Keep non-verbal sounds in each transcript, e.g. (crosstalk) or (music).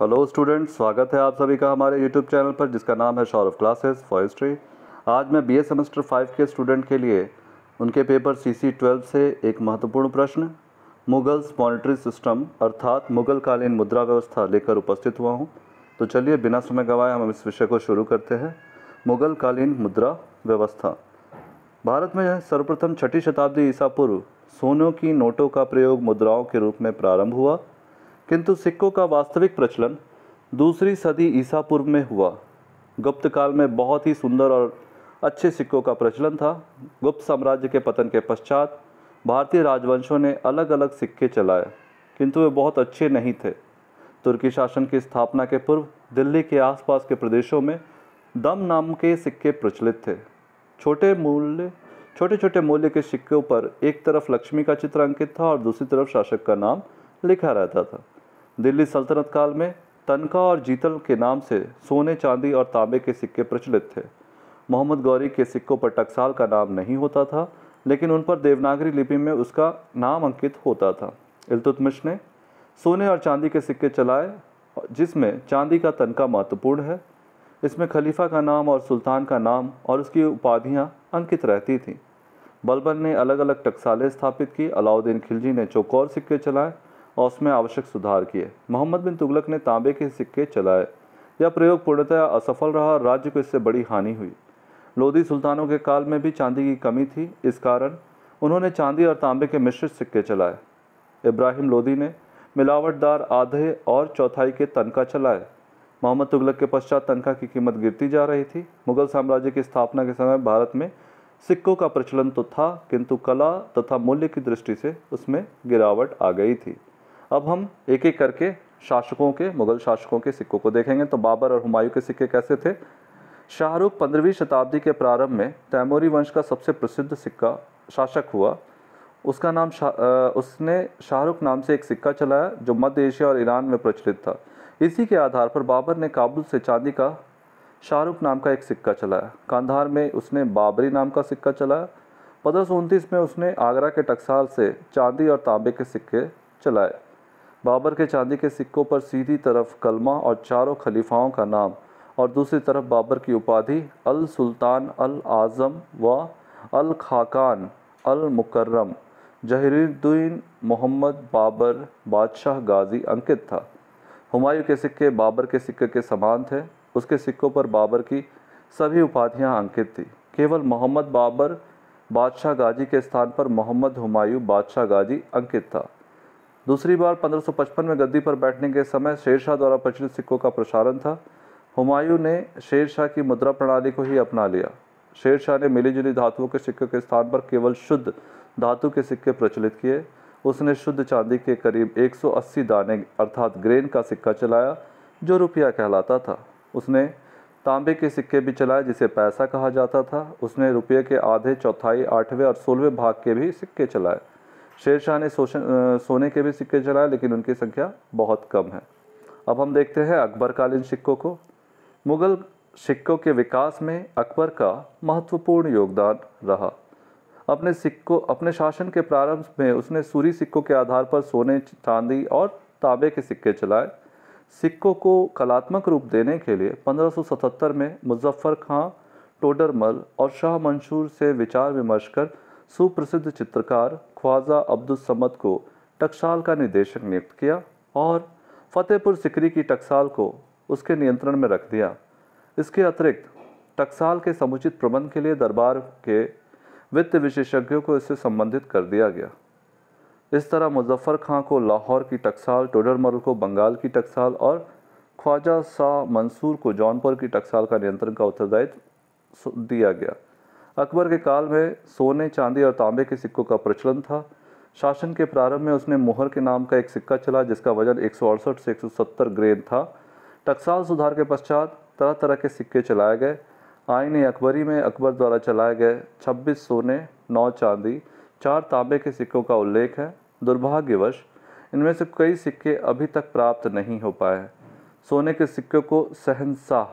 hello students स्वागत है आप सभी का हमारे यूट्यूब चैनल पर जिसका नाम है शॉर्फ क्लासेस फॉर हिस्ट्री आज मैं बीए सेमेस्टर फाइव के स्टूडेंट के लिए उनके पेपर सीसी ट्वेल्व से एक महत्वपूर्ण प्रश्न मुगल्स मॉनिटरी सिस्टम अर्थात मुगल कालीन मुद्रा व्यवस्था लेकर उपस्थित हुआ हूँ तो चलिए बिना समय गंवाए हम इस विषय को शुरू करते हैं मुगल कालीन मुद्रा व्यवस्था भारत में सर्वप्रथम छठी शताब्दी ईसा पूर्व सोनों की नोटों का प्रयोग मुद्राओं के रूप में प्रारंभ हुआ किंतु सिक्कों का वास्तविक प्रचलन दूसरी सदी ईसा पूर्व में हुआ गुप्त काल में बहुत ही सुंदर और अच्छे सिक्कों का प्रचलन था गुप्त साम्राज्य के पतन के पश्चात भारतीय राजवंशों ने अलग अलग सिक्के चलाए किंतु वे बहुत अच्छे नहीं थे तुर्की शासन की स्थापना के पूर्व दिल्ली के आसपास के प्रदेशों में दम नाम के सिक्के प्रचलित थे छोटे मूल्य छोटे छोटे मूल्य के सिक्कों पर एक तरफ लक्ष्मी का चित्र अंकित था और दूसरी तरफ शासक का नाम लिखा रहता था दिल्ली सल्तनत काल में तनखा और जीतल के नाम से सोने चांदी और तांबे के सिक्के प्रचलित थे मोहम्मद गौरी के सिक्कों पर टकसाल का नाम नहीं होता था लेकिन उन पर देवनागरी लिपि में उसका नाम अंकित होता था इल्तुतमिश ने सोने और चांदी के सिक्के चलाए जिसमें चांदी का तनखा महत्वपूर्ण है इसमें खलीफा का नाम और सुल्तान का नाम और उसकी उपाधियाँ अंकित रहती थीं बलबन ने अलग अलग टकसालें स्थापित की अलाउद्दीन खिलजी ने चौकौर सिक्के चलाए और उसमें आवश्यक सुधार किए मोहम्मद बिन तुगलक ने तांबे के सिक्के चलाए यह प्रयोग पूर्णतः असफल रहा और राज्य को इससे बड़ी हानि हुई लोधी सुल्तानों के काल में भी चांदी की कमी थी इस कारण उन्होंने चांदी और तांबे के मिश्रित सिक्के चलाए इब्राहिम लोधी ने मिलावटदार आधे और चौथाई के तनखा चलाए मोहम्मद तुगलक के पश्चात तनखा की कीमत गिरती जा रही थी मुगल साम्राज्य की स्थापना के समय भारत में सिक्कों का प्रचलन तो था किंतु कला तथा मूल्य की दृष्टि से उसमें गिरावट आ गई थी अब हम एक एक करके शासकों के मुग़ल शासकों के सिक्कों को देखेंगे तो बाबर और हुमायूं के सिक्के कैसे थे शाहरुख पंद्रहवीं शताब्दी के प्रारंभ में तैमूरी वंश का सबसे प्रसिद्ध सिक्का शासक हुआ उसका नाम शा, आ, उसने शाहरुख नाम से एक सिक्का चलाया जो मध्य एशिया और ईरान में प्रचलित था इसी के आधार पर बाबर ने काबुल से चांदी का शाहरुख नाम का एक सिक्का चलाया कांधार में उसने बाबरी नाम का सिक्का चलाया पंद्रह में उसने आगरा के टकसाल से चांदी और तांबे के सिक्के चलाए बाबर के चांदी के सिक्कों पर सीधी तरफ कलमा और चारों खलीफाओं का नाम और दूसरी तरफ बाबर की उपाधि अल सुल्तान अल आज़म व अल खाकान अल मुकर्रम जहरुद्दीन मोहम्मद बाबर बादशाह गाजी अंकित था हुमायूं के सिक्के बाबर के सिक्के के समान थे उसके सिक्कों पर बाबर की सभी उपाधियां अंकित थीं केवल मोहम्मद बाबर बादशाह गाजी के स्थान पर मोहम्मद हुमायूं बादशाह गाजी अंकित था दूसरी बार 1555 में गद्दी पर बैठने के समय शेरशाह द्वारा प्रचलित सिक्कों का प्रसारण था हुमायूं ने शेरशाह की मुद्रा प्रणाली को ही अपना लिया शेरशाह ने मिली जुली धातुओं के सिक्कों के स्थान पर केवल शुद्ध धातु के सिक्के प्रचलित किए उसने शुद्ध चांदी के करीब 180 दाने अर्थात ग्रेन का सिक्का चलाया जो रुपया कहलाता था उसने तांबे के सिक्के भी चलाए जिसे पैसा कहा जाता था उसने रुपये के आधे चौथाई आठवें और सोलहवें भाग के भी सिक्के चलाए शेर शाह ने सोने के भी सिक्के चलाए लेकिन उनकी संख्या बहुत कम है अब हम देखते हैं अकबर कालीन सिक्कों को मुग़ल सिक्कों के विकास में अकबर का महत्वपूर्ण योगदान रहा अपने सिक्कों अपने शासन के प्रारंभ में उसने सूरी सिक्कों के आधार पर सोने चांदी और तांबे के सिक्के चलाए सिक्कों को कलात्मक रूप देने के लिए 1577 में मुजफ्फ़र खां टोडरमल और शाह मंशूर से विचार विमर्श कर सुप्रसिद्ध चित्रकार ख्वाजा अब्दुल समद को टकसाल का निदेशक नियुक्त किया और फतेहपुर सिकरी की टकसाल को उसके नियंत्रण में रख दिया इसके अतिरिक्त टकसाल के समुचित प्रबंध के लिए दरबार के वित्त विशेषज्ञों को इससे संबंधित कर दिया गया इस तरह मुजफ्फ़र खां को लाहौर की टकसाल टोडरमल को बंगाल की टकसाल और ख्वाजा शाह मंसूर को जौनपुर की टकसाल का नियंत्रण का उत्तरदायित्व दिया गया अकबर के काल में सोने चांदी और तांबे के सिक्कों का प्रचलन था शासन के प्रारंभ में उसने मोहर के नाम का एक सिक्का चला जिसका वजन एक से एक ग्रेन था टकसाल सुधार के पश्चात तरह तरह के सिक्के चलाए गए आईन अकबरी में अकबर द्वारा चलाए गए 26 सोने 9 चांदी चार तांबे के सिक्कों का उल्लेख है दुर्भाग्यवश इनमें से कई सिक्के अभी तक प्राप्त नहीं हो पाए सोने के सिक्कों को सहनसाह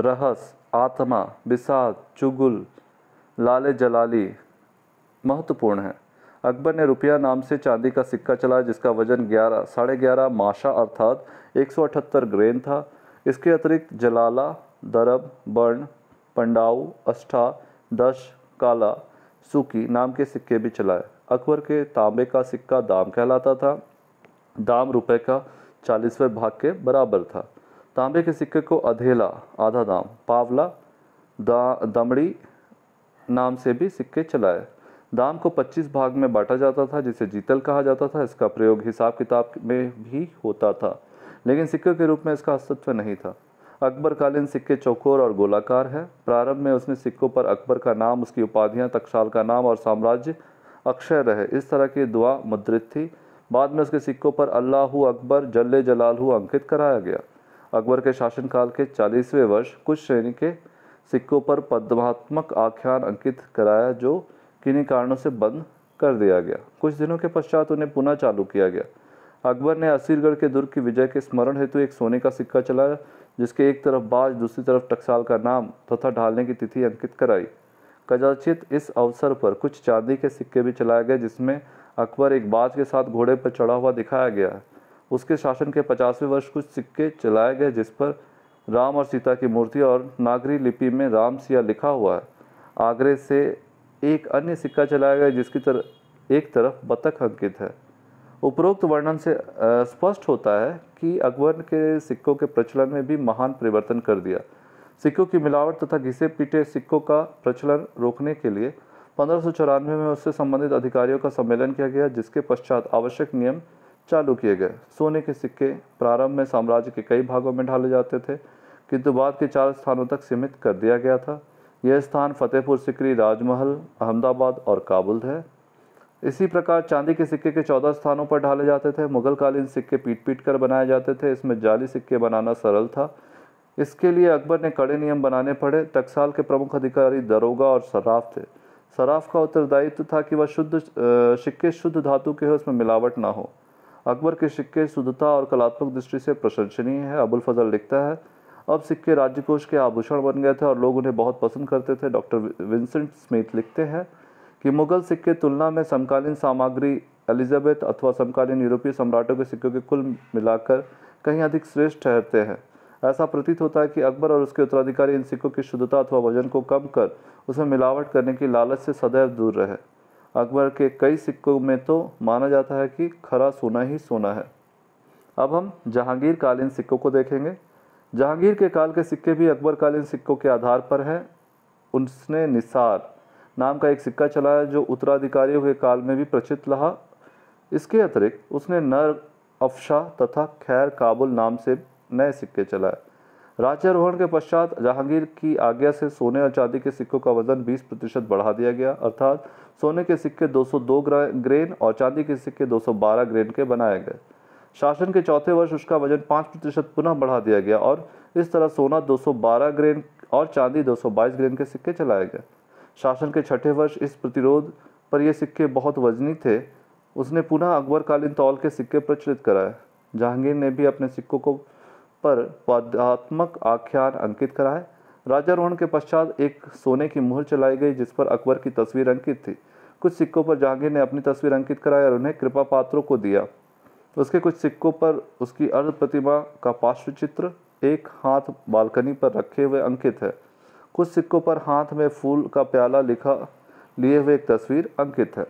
रहस आत्मा बिसात चुगुल लाल जलाली महत्वपूर्ण है अकबर ने रुपया नाम से चांदी का सिक्का चलाया जिसका वजन ग्यारह साढ़े ग्यारह माशा अर्थात एक सौ अठहत्तर ग्रेन था इसके अतिरिक्त जलाला दरब बर्ण पंडाऊ अष्ठा दश काला सूकी नाम के सिक्के भी चलाए अकबर के तांबे का सिक्का दाम कहलाता था दाम रुपए का चालीसवें भाग के बराबर था तांबे के सिक्के को अधेला आधा दाम पावला दा दमड़ी नाम से भी सिक्के चलाए दाम को 25 भाग में बांटा जाता था जिसे जीतल कहा जाता था इसका प्रयोग हिसाब किताब में भी होता था लेकिन सिक्के के रूप में इसका अस्तित्व नहीं था अकबर कालीन सिक्के चौकोर और गोलाकार है प्रारंभ में उसने सिक्कों पर अकबर का नाम उसकी उपाधियां तकशाल का नाम और साम्राज्य अक्षय रहे इस तरह की दुआ मुद्रित थी बाद में उसके सिक्कों पर अल्लाह अकबर जल्ले जलाल अंकित कराया गया अकबर के शासनकाल के चालीसवें वर्ष कुछ श्रेणी के सिक्कों पर पद्मात्मक आख्यान अंकित कराया जो किन्हीं कारणों से बंद कर दिया गया कुछ दिनों के पश्चात उन्हें पुनः चालू किया गया अकबर ने असीरगढ़ के दुर्ग की विजय के स्मरण हेतु एक सोने का सिक्का चलाया जिसके एक तरफ बाज दूसरी तरफ टकसाल का नाम तथा ढालने की तिथि अंकित कराई कदाचित इस अवसर पर कुछ चांदी के सिक्के भी चलाए गए जिसमें अकबर एक बाज के साथ घोड़े पर चढ़ा हुआ दिखाया गया है उसके शासन के पचासवें वर्ष कुछ सिक्के चलाए गए जिस पर राम और सीता की मूर्ति और नागरी लिपि में राम सिया लिखा हुआ है आगरे से एक अन्य सिक्का चलाया गया जिसकी तर एक तरफ बतख अंकित है उपरोक्त वर्णन से स्पष्ट होता है कि अकबर के सिक्कों के प्रचलन में भी महान परिवर्तन कर दिया सिक्कों की मिलावट तथा घिसे पीटे सिक्कों का प्रचलन रोकने के लिए पंद्रह में उससे संबंधित अधिकारियों का सम्मेलन किया गया जिसके पश्चात आवश्यक नियम चालू किए गए सोने के सिक्के प्रारंभ में साम्राज्य के कई भागों में ढाले जाते थे किंतु बाद के चार स्थानों तक सीमित कर दिया गया था यह स्थान फतेहपुर सिकरी राजमहल अहमदाबाद और काबुल है इसी प्रकार चांदी के सिक्के के चौदह स्थानों पर ढाले जाते थे मुगल कालीन सिक्के पीट पीट कर बनाए जाते थे इसमें जाली सिक्के बनाना सरल था इसके लिए अकबर ने कड़े नियम बनाने पड़े टकसाल के प्रमुख अधिकारी दरोगा और सराफ थे सराफ का उत्तरदायित्व था कि वह शुद्ध सिक्के शुद्ध धातु के हो उसमें मिलावट ना हो अकबर के सिक्के शुद्धता और कलात्मक दृष्टि से प्रशंसनीय है अबुल फजल लिखता है अब सिक्के राज्यकोष के आभूषण बन गए थे और लोग उन्हें बहुत पसंद करते थे डॉक्टर विंसेंट स्मिथ लिखते हैं कि मुगल सिक्के तुलना में समकालीन सामग्री एलिजाबेथ अथवा समकालीन यूरोपीय सम्राटों के सिक्कों के कुल मिलाकर कहीं अधिक श्रेष्ठ ठहरते हैं ऐसा प्रतीत होता है कि अकबर और उसके उत्तराधिकारी इन सिक्कों की शुद्धता अथवा वजन को कम कर उसमें मिलावट करने की लालच से सदैव दूर रहे अकबर के कई सिक्कों में तो माना जाता है कि खरा सोना ही सोना है अब हम जहांगीर कालीन सिक्कों को देखेंगे जहांगीर के काल के सिक्के भी अकबर कालीन सिक्कों के आधार पर हैं उसने निसार नाम का एक सिक्का चलाया जो उत्तराधिकारियों के काल में भी प्रचलित रहा इसके अतिरिक्त उसने नर अफशा तथा खैर काबुल नाम से नए सिक्के चलाए राज्यारोहण के पश्चात जहांगीर की आज्ञा से सोने और चांदी के सिक्कों का वजन 20 प्रतिशत बढ़ा दिया गया अर्थात सोने के सिक्के 202 ग्रेन और चांदी के सिक्के 212 ग्रेन के बनाए गए शासन के चौथे वर्ष उसका वजन 5 प्रतिशत पुनः बढ़ा दिया गया और इस तरह सोना 212 ग्रेन और चांदी 222 ग्रेन के सिक्के चलाए गए शासन के छठे वर्ष इस प्रतिरोध पर ये सिक्के बहुत वजनी थे उसने पुनः अकबरकालीन तौल के सिक्के प्रचलित कराए जहांगीर ने भी अपने सिक्कों को पर वाद्यात्मक आख्यान अंकित करा है राजारोहण के पश्चात एक सोने की मुहर चलाई गई जिस पर अकबर की तस्वीर अंकित थी कुछ सिक्कों पर जहांगीर ने अपनी तस्वीर अंकित कराई और उन्हें कृपा पात्रों को दिया उसके कुछ सिक्कों पर उसकी अर्ध प्रतिमा का पार्श्व चित्र एक हाथ बालकनी पर रखे हुए अंकित है कुछ सिक्कों पर हाथ में फूल का प्याला लिखा लिए हुए एक तस्वीर अंकित है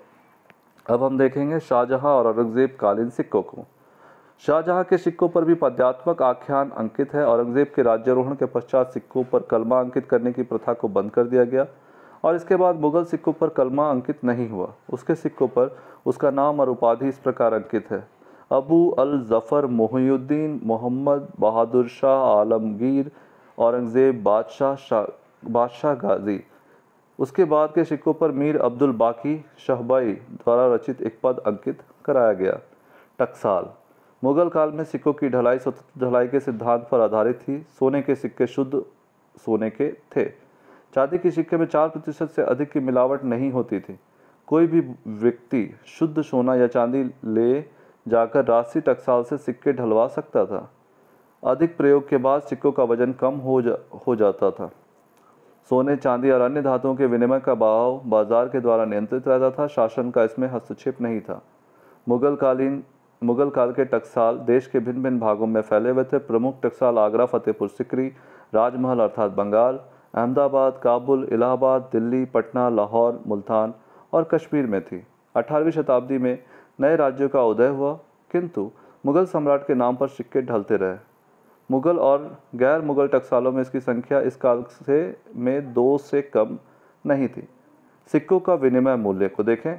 अब हम देखेंगे शाहजहां और औरंगजेब कालीन सिक्कों को शाहजहां के सिक्कों पर भी पद्यात्मक आख्यान अंकित है औरंगजेब के राज्यारोहण के पश्चात सिक्कों पर कलमा अंकित करने की प्रथा को बंद कर दिया गया और इसके बाद मुगल सिक्कों पर कलमा अंकित नहीं हुआ उसके सिक्कों पर उसका नाम और उपाधि इस प्रकार अंकित है अबू अल जफ़र मोहुद्दीन मोहम्मद बहादुर शाह आलमगीर औरंगज़ेब बादशाह शाह बादशाह गाजी उसके बाद के सिक्कों पर मीर अब्दुल बाकी शाहबाई द्वारा रचित एक पद अंकित कराया गया टकसाल मुगल काल में सिक्कों की ढलाई स्वतंत्र ढलाई के सिद्धांत पर आधारित थी सोने के सिक्के शुद्ध सोने के थे चांदी के सिक्के में चार प्रतिशत से अधिक की मिलावट नहीं होती थी कोई भी व्यक्ति शुद्ध सोना या चांदी ले जाकर राशि टकसाल से सिक्के ढलवा सकता था अधिक प्रयोग के बाद सिक्कों का वजन कम हो जा हो जाता था सोने चांदी और अन्य धातुओं के विनिमय का बहाव बाजार के द्वारा नियंत्रित रहता था शासन का इसमें हस्तक्षेप नहीं था मुगल कालीन मुगल काल के टकसाल देश के भिन्न भिन्न भागों में फैले हुए थे प्रमुख टकसाल आगरा फतेहपुर सिकरी राजमहल अर्थात बंगाल अहमदाबाद काबुल इलाहाबाद दिल्ली पटना लाहौर मुल्तान और कश्मीर में थी अठारहवीं शताब्दी में नए राज्यों का उदय हुआ किंतु मुगल सम्राट के नाम पर सिक्के ढलते रहे मुगल और गैर मुगल टकसालों में इसकी संख्या इस काल से में दो से कम नहीं थी सिक्कों का विनिमय मूल्य को देखें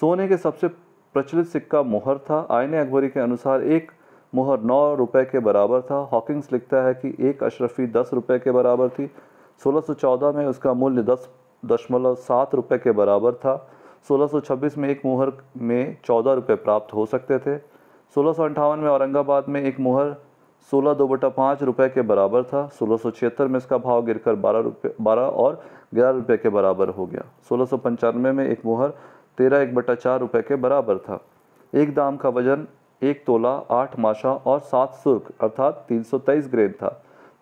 सोने के सबसे प्रचलित सिक्का मोहर था आयने अकबरी के अनुसार एक मोहर नौ रुपए के बराबर था हॉकिंग्स लिखता है कि एक अशरफी दस रुपए के बराबर थी 1614 में उसका मूल्य दस दशमलव सात रुपये के बराबर था 1626 में एक मोहर में चौदह रुपये प्राप्त हो सकते थे सोलह में औरंगाबाद में एक मोहर सोलह दो बटा पाँच रुपये के बराबर था सोलह में इसका भाव गिरकर बारह रुपये बारह और ग्यारह रुपये के बराबर हो गया सोलह में एक मोहर तेरह एक बटा चार रुपये के बराबर था एक दाम का वजन एक तोला आठ माशा और सात सुर्ख अर्थात तीन सौ तेईस ग्रेन था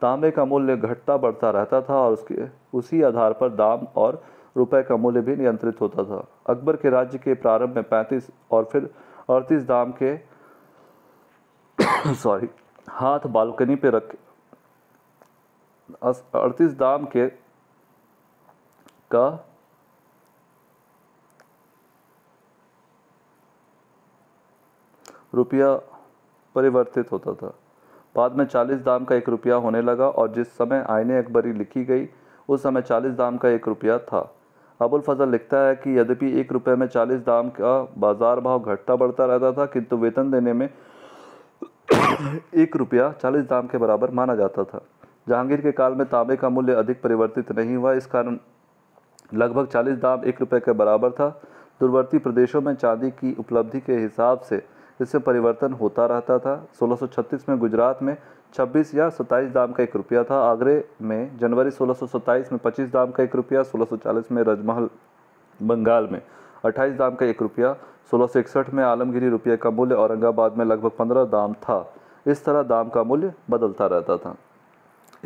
तांबे का मूल्य घटता बढ़ता रहता था और उसके उसी आधार पर दाम और रुपए का मूल्य भी नियंत्रित होता था अकबर के राज्य के प्रारंभ में पैंतीस और फिर अड़तीस दाम के (coughs) सॉरी हाथ बालकनी पे रख अड़तीस दाम के का रुपया परिवर्तित होता था बाद में चालीस दाम का एक रुपया होने लगा और जिस समय आयने अकबरी लिखी गई उस समय चालीस दाम का एक रुपया था अबुल फजल लिखता है कि यद्यपि एक रुपये में चालीस दाम का बाजार भाव घटता बढ़ता रहता था किंतु वेतन देने में (coughs) एक रुपया चालीस दाम के बराबर माना जाता था जहांगीर के काल में तांबे का मूल्य अधिक परिवर्तित नहीं हुआ इस कारण लगभग चालीस दाम एक रुपये के बराबर था दूरवर्ती प्रदेशों में चांदी की उपलब्धि के हिसाब से इससे परिवर्तन होता रहता था 1636 में गुजरात में 26 या 27 दाम का एक रुपया था आगरे में जनवरी 1627 में 25 दाम का एक रुपया 1640 में रजमहल बंगाल में 28 दाम का एक रुपया सोलह में आलमगिरी रुपये का मूल्य औरंगाबाद में लगभग 15 दाम था इस तरह दाम का मूल्य बदलता रहता था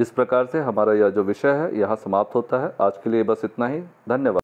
इस प्रकार से हमारा यह जो विषय है यहाँ समाप्त होता है आज के लिए बस इतना ही धन्यवाद